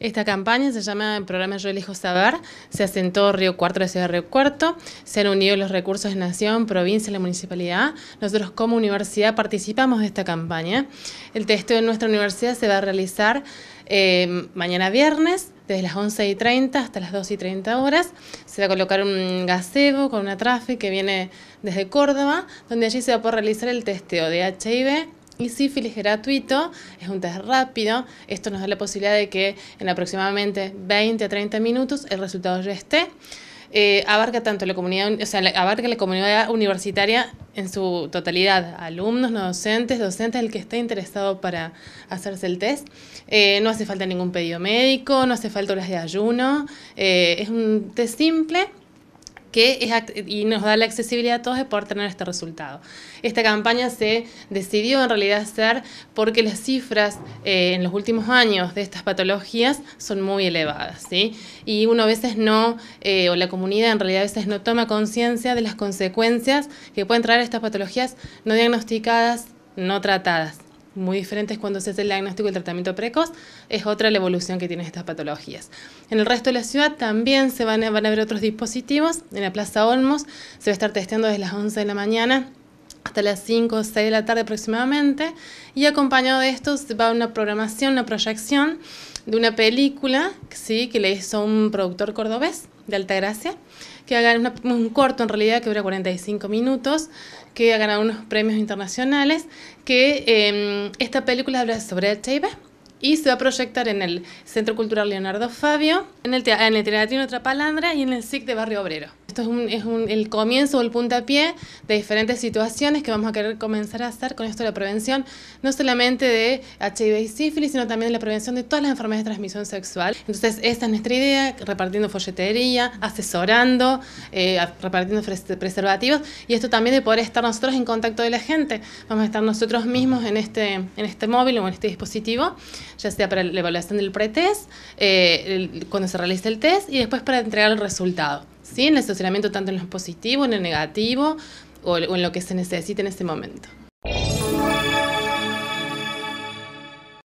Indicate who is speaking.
Speaker 1: Esta campaña se llama el programa Yo elijo saber, se asentó Río Cuarto, la ciudad de Río Cuarto, se han unido los recursos de Nación, provincia, la municipalidad. Nosotros como universidad participamos de esta campaña. El testeo en nuestra universidad se va a realizar eh, mañana viernes, desde las 11 y 30 hasta las 2 y 30 horas. Se va a colocar un gazebo con una trafe que viene desde Córdoba, donde allí se va a poder realizar el testeo de HIV, y sífilis gratuito, es un test rápido, esto nos da la posibilidad de que en aproximadamente 20 a 30 minutos el resultado ya esté. Eh, abarca tanto la comunidad, o sea, abarca la comunidad universitaria en su totalidad, alumnos, no docentes, docentes, el que esté interesado para hacerse el test. Eh, no hace falta ningún pedido médico, no hace falta horas de ayuno, eh, es un test simple y nos da la accesibilidad a todos de poder tener este resultado. Esta campaña se decidió en realidad hacer porque las cifras eh, en los últimos años de estas patologías son muy elevadas, Y uno a veces no, eh, o la comunidad en realidad a veces no toma conciencia de las consecuencias que pueden traer estas patologías no diagnosticadas, no tratadas muy diferentes cuando se hace el diagnóstico y el tratamiento precoz, es otra la evolución que tienen estas patologías. En el resto de la ciudad también se van a, van a ver otros dispositivos. En la Plaza Olmos se va a estar testeando desde las 11 de la mañana a las 5 o 6 de la tarde aproximadamente, y acompañado de esto va una programación, una proyección de una película ¿sí? que le hizo un productor cordobés de Altagracia, que ha un corto en realidad que dura 45 minutos, que ha ganado unos premios internacionales, que em, esta película habla sobre el HIV y se va a proyectar en el Centro Cultural Leonardo Fabio, en el, en el Teatro Trapalandra y en el SIC de Barrio Obrero es, el comienzo o el puntapié de diferentes situaciones que vamos a querer comenzar a hacer con esto de la prevención, no solamente de HIV y sífilis, sino también de la prevención de todas las enfermedades de transmisión sexual. Entonces, esta es nuestra idea, repartiendo folletería, asesorando, eh, repartiendo preservativos, y esto también de poder estar nosotros en contacto de la gente. Vamos a estar nosotros mismos en este, en este móvil o en este dispositivo, ya sea para la evaluación del pretest, eh, cuando se realice el test, y después para entregar el resultado. ¿sí? En el estacionamiento tanto en lo positivo, en lo negativo o, en lo que se necesite en este momento.